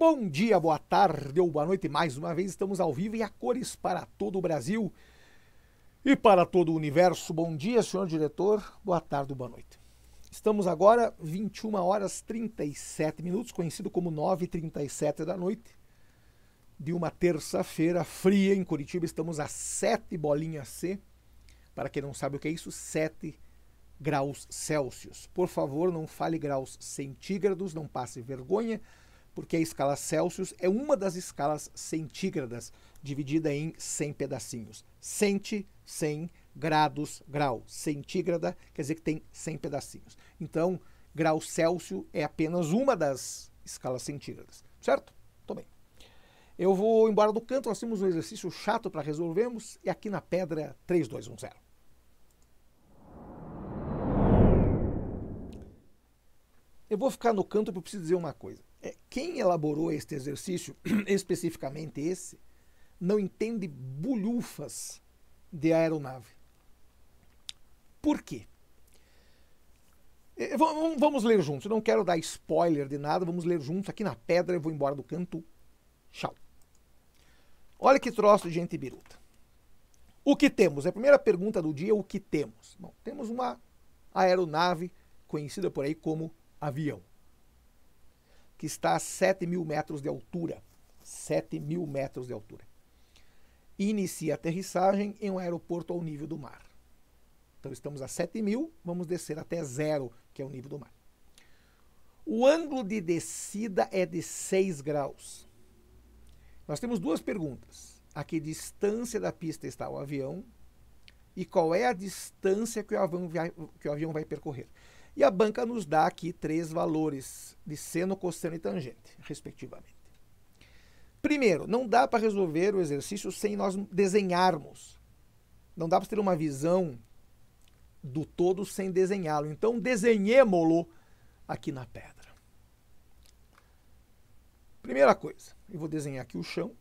Bom dia, boa tarde ou boa noite. Mais uma vez estamos ao vivo e a cores para todo o Brasil e para todo o universo. Bom dia, senhor diretor. Boa tarde, boa noite. Estamos agora 21 horas 37 minutos, conhecido como 9:37 da noite, de uma terça-feira fria em Curitiba. Estamos a 7 bolinhas C. Para quem não sabe o que é isso, 7 graus Celsius. Por favor, não fale graus centígrados, não passe vergonha porque a escala Celsius é uma das escalas centígradas, dividida em 100 pedacinhos. Cente, 100 graus, grau. Centígrada quer dizer que tem 100 pedacinhos. Então, grau Celsius é apenas uma das escalas centígradas, certo? Tô bem. Eu vou embora do canto, nós temos um exercício chato para resolvermos, e aqui na pedra 3210. Eu vou ficar no canto porque eu preciso dizer uma coisa. Quem elaborou este exercício, especificamente esse, não entende bolhufas de aeronave. Por quê? Eh, vamos ler juntos. Eu não quero dar spoiler de nada. Vamos ler juntos aqui na pedra. Eu vou embora do canto. Tchau. Olha que troço de gente biruta. O que temos? a primeira pergunta do dia. É o que temos? Bom, temos uma aeronave conhecida por aí como avião que está a 7 mil metros de altura. 7 mil metros de altura. Inicia a aterrissagem em um aeroporto ao nível do mar. Então estamos a 7 mil, vamos descer até zero, que é o nível do mar. O ângulo de descida é de 6 graus. Nós temos duas perguntas. A que distância da pista está o avião? E qual é a distância que o avião vai, que o avião vai percorrer? E a banca nos dá aqui três valores de seno, cosseno e tangente, respectivamente. Primeiro, não dá para resolver o exercício sem nós desenharmos. Não dá para ter uma visão do todo sem desenhá-lo. Então, desenhemos-lo aqui na pedra. Primeira coisa, eu vou desenhar aqui o chão.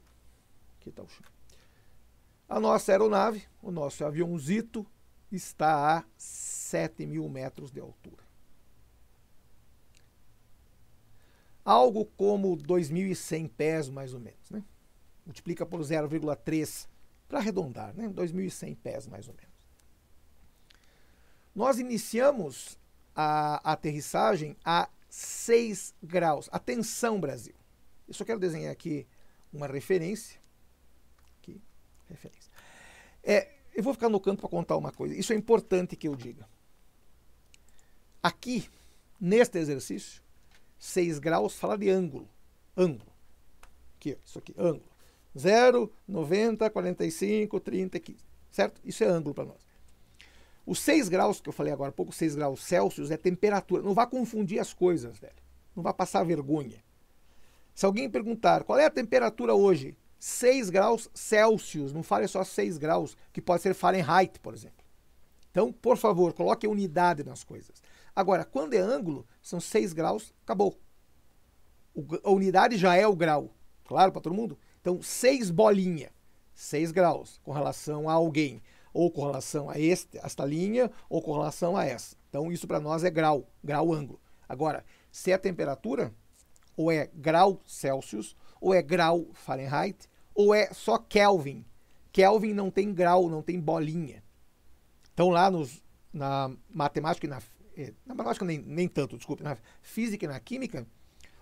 Aqui está o chão. A nossa aeronave, o nosso aviãozito, está a 7 mil metros de altura. algo como 2.100 pés, mais ou menos. Né? Multiplica por 0,3 para arredondar, né? 2.100 pés, mais ou menos. Nós iniciamos a aterrissagem a 6 graus. Atenção, Brasil! Eu só quero desenhar aqui uma referência. Aqui, referência. É, eu vou ficar no canto para contar uma coisa. Isso é importante que eu diga. Aqui, neste exercício, 6 graus, fala de ângulo. Ângulo. Aqui, isso aqui, ângulo. 0, 90, 45, 30, 15. Certo? Isso é ângulo para nós. Os 6 graus que eu falei agora há pouco, 6 graus Celsius, é temperatura. Não vá confundir as coisas, velho. Não vá passar vergonha. Se alguém perguntar qual é a temperatura hoje, 6 graus Celsius. Não fale só 6 graus, que pode ser Fahrenheit, por exemplo. Então, por favor, coloque unidade nas coisas. Agora, quando é ângulo, são 6 graus, acabou. O, a unidade já é o grau, claro para todo mundo? Então, 6 bolinha, 6 graus com relação a alguém, ou com relação a este, esta linha, ou com relação a essa. Então, isso para nós é grau, grau ângulo. Agora, se é temperatura, ou é grau Celsius, ou é grau Fahrenheit, ou é só Kelvin. Kelvin não tem grau, não tem bolinha. Então, lá nos, na matemática e na é, na matemática nem, nem tanto, desculpe, na física e na química,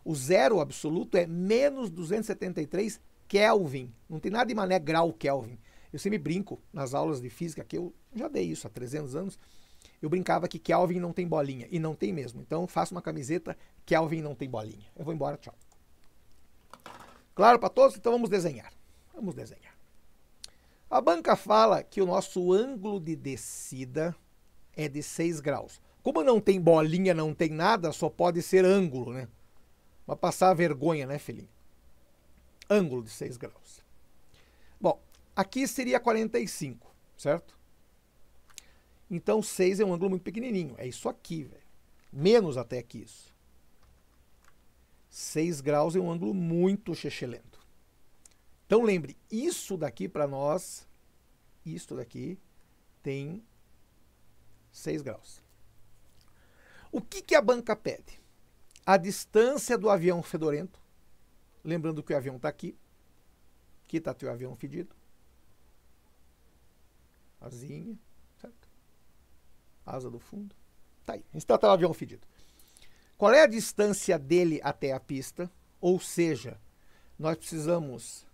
o zero absoluto é menos 273 Kelvin. Não tem nada de mané grau Kelvin. Eu sempre brinco nas aulas de física, que eu já dei isso há 300 anos, eu brincava que Kelvin não tem bolinha, e não tem mesmo. Então faço uma camiseta Kelvin não tem bolinha. Eu vou embora, tchau. Claro para todos? Então vamos desenhar. Vamos desenhar. A banca fala que o nosso ângulo de descida é de 6 graus. Como não tem bolinha, não tem nada, só pode ser ângulo, né? Vai passar vergonha, né, filhinho? Ângulo de 6 graus. Bom, aqui seria 45, certo? Então 6 é um ângulo muito pequenininho. É isso aqui, velho. Menos até que isso. 6 graus é um ângulo muito chechelento. Então lembre, isso daqui para nós, isso daqui tem 6 graus. O que, que a banca pede? A distância do avião fedorento, lembrando que o avião está aqui, que está teu avião fedido, asinha, certo? asa do fundo, tá aí, está teu avião fedido. Qual é a distância dele até a pista? Ou seja, nós precisamos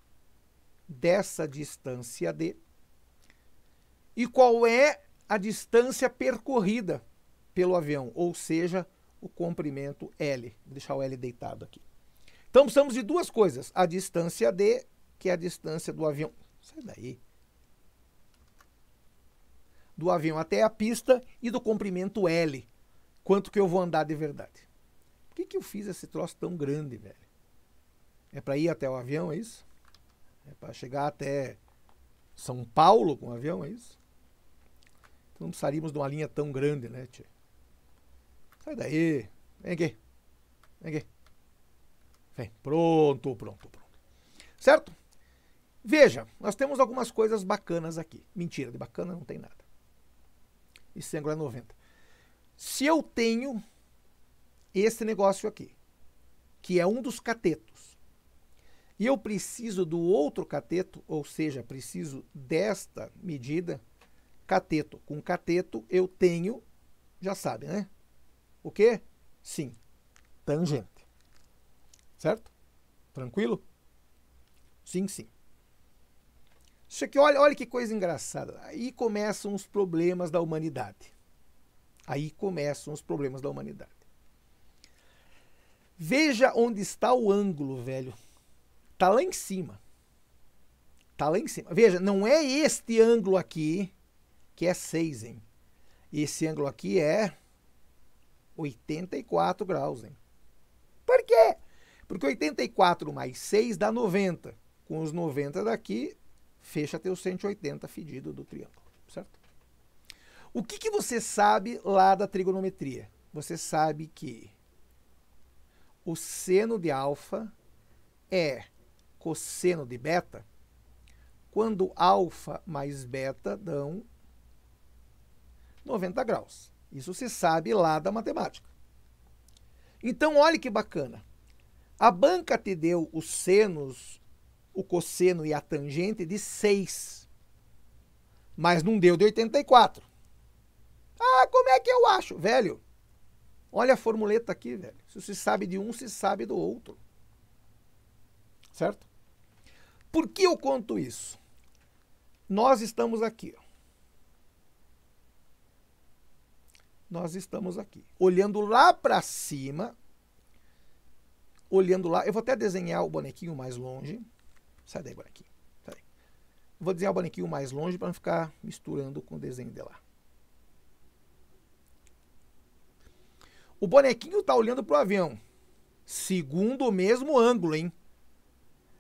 dessa distância D. E qual é a distância percorrida? pelo avião, ou seja, o comprimento L. Vou deixar o L deitado aqui. Então precisamos de duas coisas: a distância D, que é a distância do avião. Sai daí. Do avião até a pista e do comprimento L. Quanto que eu vou andar de verdade? Por que, que eu fiz esse troço tão grande, velho? É para ir até o avião, é isso? É para chegar até São Paulo com o avião, é isso? Então não precisaríamos de uma linha tão grande, né, tia? Sai daí. Vem aqui. Vem aqui. Vem. Pronto, pronto, pronto. Certo? Veja, nós temos algumas coisas bacanas aqui. Mentira, de bacana não tem nada. Esse ângulo é 90. Se eu tenho esse negócio aqui, que é um dos catetos, e eu preciso do outro cateto, ou seja, preciso desta medida, cateto com cateto, eu tenho, já sabe, né? o quê? Sim, tangente. Certo? Tranquilo? Sim, sim. Isso aqui, olha, olha que coisa engraçada. Aí começam os problemas da humanidade. Aí começam os problemas da humanidade. Veja onde está o ângulo, velho. Tá lá em cima. Tá lá em cima. Veja, não é este ângulo aqui que é 6, hein? Esse ângulo aqui é 84 graus, hein? Por quê? Porque 84 mais 6 dá 90. Com os 90 daqui, fecha teu 180 fedido do triângulo, certo? O que, que você sabe lá da trigonometria? Você sabe que o seno de alfa é cosseno de beta quando alfa mais beta dão 90 graus. Isso se sabe lá da matemática. Então, olha que bacana. A banca te deu os senos, o cosseno e a tangente de 6. Mas não deu de 84. Ah, como é que eu acho? Velho, olha a formuleta aqui, velho. Se se sabe de um, se sabe do outro. Certo? Por que eu conto isso? Nós estamos aqui. Ó. nós estamos aqui. Olhando lá para cima, olhando lá, eu vou até desenhar o bonequinho mais longe. Sai daí, bonequinho. Sai daí. Vou desenhar o bonequinho mais longe para não ficar misturando com o desenho de lá. O bonequinho está olhando para o avião, segundo o mesmo ângulo, hein?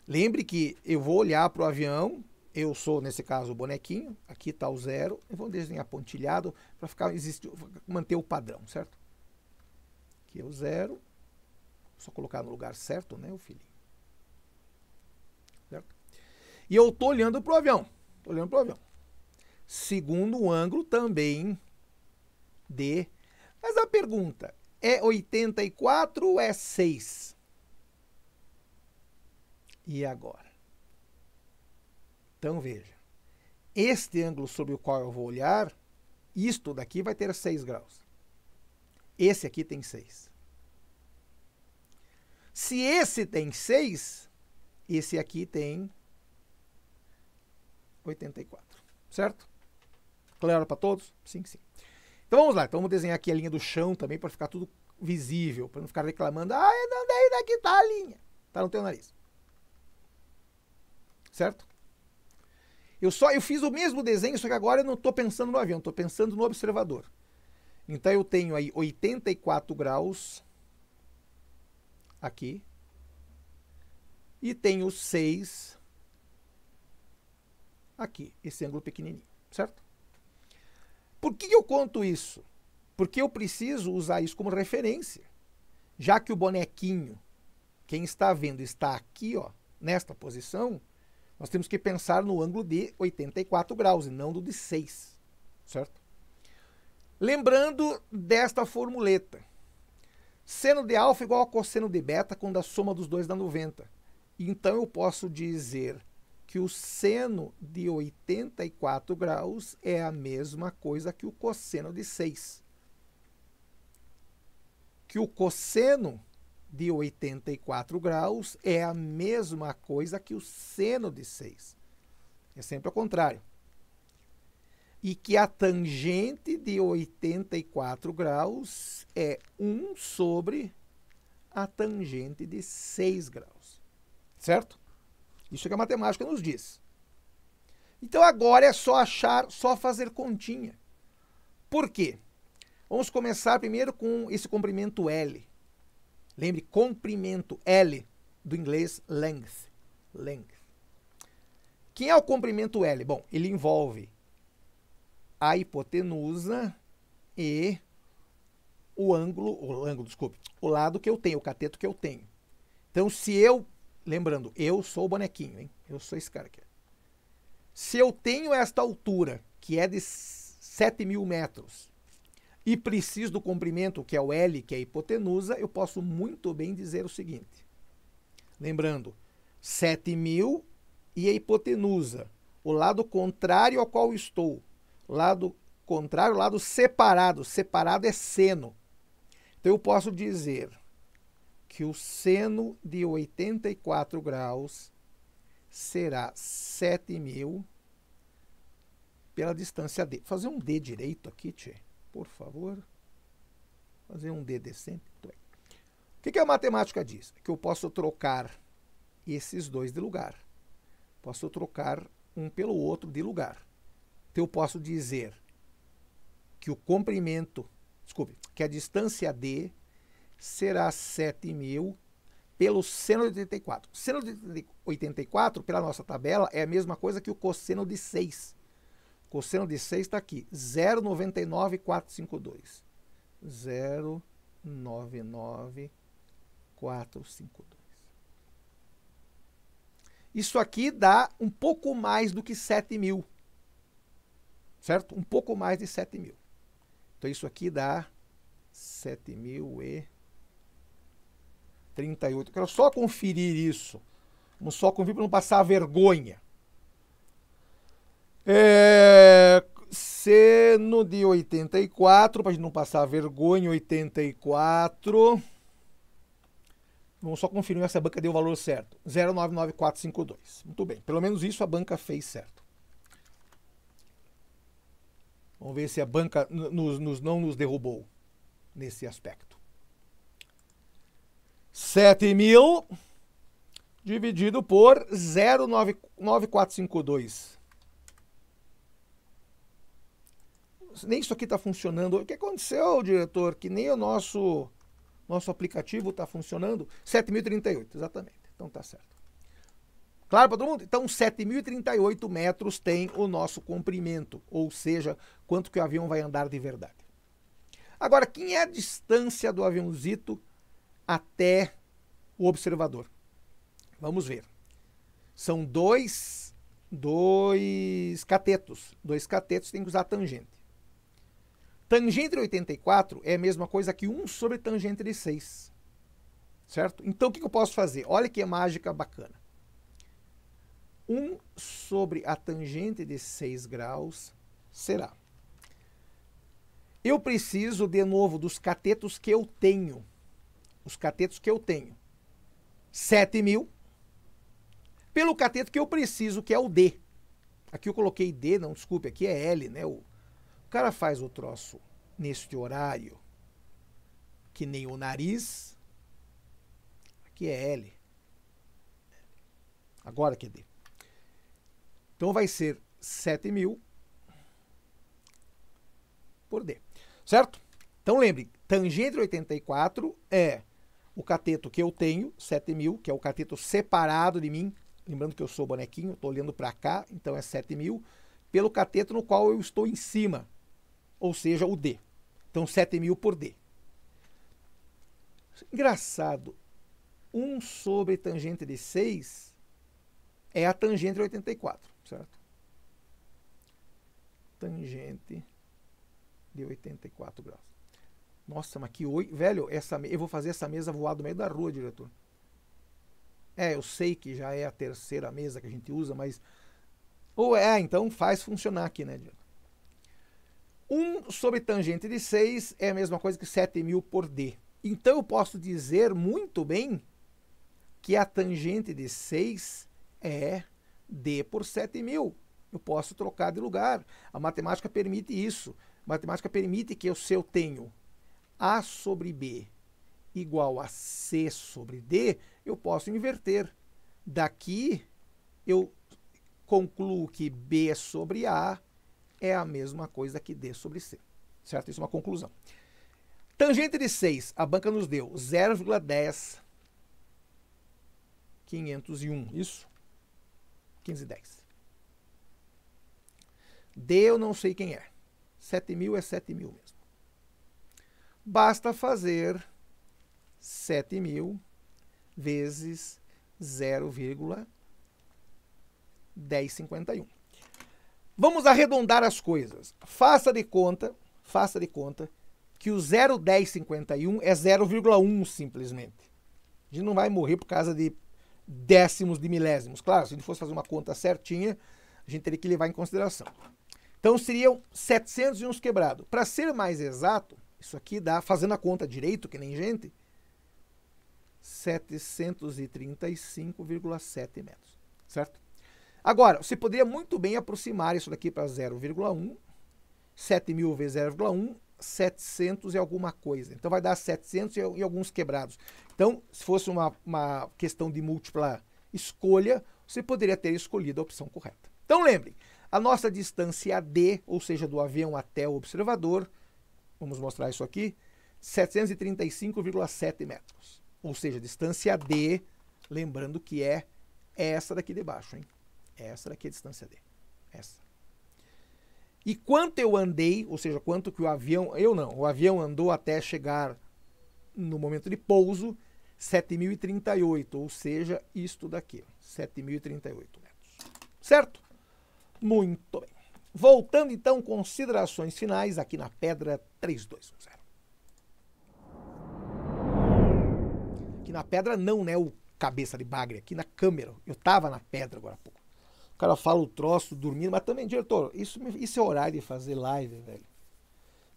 Lembre que eu vou olhar para o avião eu sou, nesse caso, o bonequinho, aqui está o zero, eu vou desenhar pontilhado para ficar existe, manter o padrão, certo? Aqui é o zero, só colocar no lugar certo, né, o filhinho. Certo? E eu estou olhando para o avião, estou olhando para o avião. Segundo o ângulo também D. Mas a pergunta, é 84 ou é 6? E agora? Então veja, este ângulo sobre o qual eu vou olhar, isto daqui vai ter 6 graus. Esse aqui tem 6. Se esse tem 6, esse aqui tem 84, certo? Claro para todos? Sim, sim. Então vamos lá, então vamos desenhar aqui a linha do chão também para ficar tudo visível, para não ficar reclamando, ah, eu não dei daqui tá a linha, tá no teu nariz. Certo? Eu só eu fiz o mesmo desenho, só que agora eu não estou pensando no avião, estou pensando no observador. Então eu tenho aí 84 graus aqui e tenho 6 aqui, esse ângulo pequenininho, certo? Por que eu conto isso? Porque eu preciso usar isso como referência. Já que o bonequinho, quem está vendo, está aqui, ó, nesta posição, nós temos que pensar no ângulo de 84 graus e não do de 6, certo? Lembrando desta formuleta. Seno de alfa igual a cosseno de beta quando a soma dos dois dá 90. Então eu posso dizer que o seno de 84 graus é a mesma coisa que o cosseno de 6. Que o cosseno de 84 graus é a mesma coisa que o seno de 6. É sempre ao contrário. E que a tangente de 84 graus é 1 sobre a tangente de 6 graus. Certo? Isso é que a matemática nos diz. Então agora é só achar, só fazer continha. Por quê? Vamos começar primeiro com esse comprimento L. Lembre, comprimento L do inglês length. Length. Quem é o comprimento L? Bom, ele envolve a hipotenusa e o ângulo, o ângulo, desculpe, o lado que eu tenho, o cateto que eu tenho. Então, se eu, lembrando, eu sou o bonequinho, hein? Eu sou esse cara aqui. Se eu tenho esta altura, que é de 7 mil metros, e preciso do comprimento, que é o L, que é a hipotenusa, eu posso muito bem dizer o seguinte. Lembrando, 7.000 e a hipotenusa, o lado contrário ao qual estou. Lado contrário, lado separado. Separado é seno. Então eu posso dizer que o seno de 84 graus será 7.000 pela distância D. Vou fazer um D direito aqui, tchê por favor, fazer um DD sempre. O que, que a matemática diz? Que eu posso trocar esses dois de lugar. Posso trocar um pelo outro de lugar. Então eu posso dizer que o comprimento, desculpe, que a distância D será 7.000 pelo seno de 84. Seno de 84, pela nossa tabela, é a mesma coisa que o cosseno de 6. Cosseno de 6 está aqui, 0,99452. 0,99452. Isso aqui dá um pouco mais do que 7 mil. Certo? Um pouco mais de 7 mil. Então, isso aqui dá 7 mil e... 38. Eu quero só conferir isso. Vamos só conferir para não passar vergonha. É, Seno de 84, para a gente não passar vergonha, 84. Vamos só conferir se a banca deu o valor certo. 099,452. Muito bem. Pelo menos isso a banca fez certo. Vamos ver se a banca nos, nos não nos derrubou nesse aspecto. 7 mil dividido por 099452. nem isso aqui está funcionando. O que aconteceu, diretor? Que nem o nosso, nosso aplicativo está funcionando. 7.038, exatamente. Então tá certo. Claro para todo mundo? Então, 7.038 metros tem o nosso comprimento, ou seja, quanto que o avião vai andar de verdade. Agora, quem é a distância do aviãozito até o observador? Vamos ver. São dois, dois catetos. Dois catetos tem que usar tangente. Tangente de 84 é a mesma coisa que 1 sobre tangente de 6. Certo? Então, o que eu posso fazer? Olha que mágica bacana. 1 sobre a tangente de 6 graus será. Eu preciso, de novo, dos catetos que eu tenho. Os catetos que eu tenho. 7 mil. Pelo cateto que eu preciso, que é o D. Aqui eu coloquei D, não, desculpe, aqui é L, né? O, cara faz o troço neste horário, que nem o nariz, aqui é L. Agora que é D. Então vai ser 7 mil por D. Certo? Então lembre, tangente 84 é o cateto que eu tenho, 7 mil, que é o cateto separado de mim. Lembrando que eu sou bonequinho, estou olhando para cá, então é 7 mil. Pelo cateto no qual eu estou em cima, ou seja, o D. Então, 7 mil por D. Engraçado, 1 sobre tangente de 6 é a tangente de 84, certo? Tangente de 84 graus. Nossa, mas que oi. Velho, essa, eu vou fazer essa mesa voar do meio da rua, diretor. É, eu sei que já é a terceira mesa que a gente usa, mas. Ou é, então faz funcionar aqui, né, diretor? 1 sobre tangente de 6 é a mesma coisa que 7.000 por D. Então eu posso dizer muito bem que a tangente de 6 é D por 7.000. Eu posso trocar de lugar. A matemática permite isso. A matemática permite que eu, se eu tenho A sobre B igual a C sobre D, eu posso inverter. Daqui eu concluo que B sobre A é a mesma coisa que D sobre C. Certo? Isso é uma conclusão. Tangente de 6, a banca nos deu 0,10501. Isso? 1510. D eu não sei quem é. 7000 é 7000 mesmo. Basta fazer 7000 vezes 0,1051. Vamos arredondar as coisas. Faça de conta, faça de conta que o 0,1051 é 0,1 simplesmente. A gente não vai morrer por causa de décimos de milésimos. Claro, se a gente fosse fazer uma conta certinha, a gente teria que levar em consideração. Então seriam 701 quebrados. quebrado. Para ser mais exato, isso aqui dá, fazendo a conta direito, que nem gente, 735,7 metros, certo? Agora, você poderia muito bem aproximar isso daqui para 0,1, 7.000 vezes 0,1, 700 e alguma coisa. Então vai dar 700 e, alguns quebrados. Então, se fosse uma, uma questão de múltipla escolha, você poderia ter escolhido a opção correta. Então lembre: a nossa distância d, ou seja, do avião até o observador, vamos mostrar isso aqui, 735,7 metros. Ou seja, distância D, lembrando que é essa daqui de baixo, hein? Essa daqui é a distância D. Essa. E quanto eu andei, ou seja, quanto que o avião. Eu não, o avião andou até chegar no momento de pouso, 7.038, ou seja, isto daqui, 7.038 metros. Certo? Muito bem. Voltando então, considerações finais aqui na pedra 3210. Aqui na pedra não, né? O cabeça de bagre, aqui na câmera. Eu estava na pedra agora há pouco cara fala o troço dormindo, mas também, diretor, isso, isso é horário de fazer live, velho.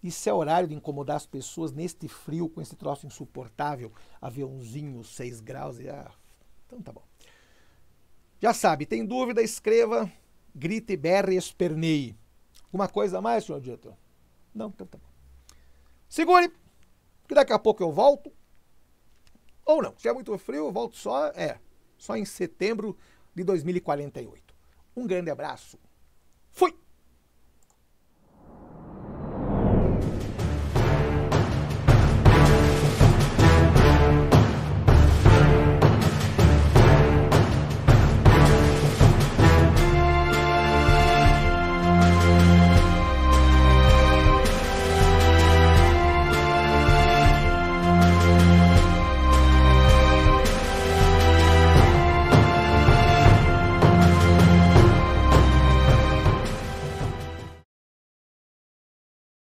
Isso é horário de incomodar as pessoas neste frio, com esse troço insuportável, aviãozinho, 6 graus e. Ah, então tá bom. Já sabe, tem dúvida, escreva, grite, berre, esperneie. Alguma coisa a mais, senhor diretor? Não, então tá bom. Segure, que daqui a pouco eu volto. Ou não, se é muito frio, eu volto só, é, só em setembro de 2048. Um grande abraço. Fui!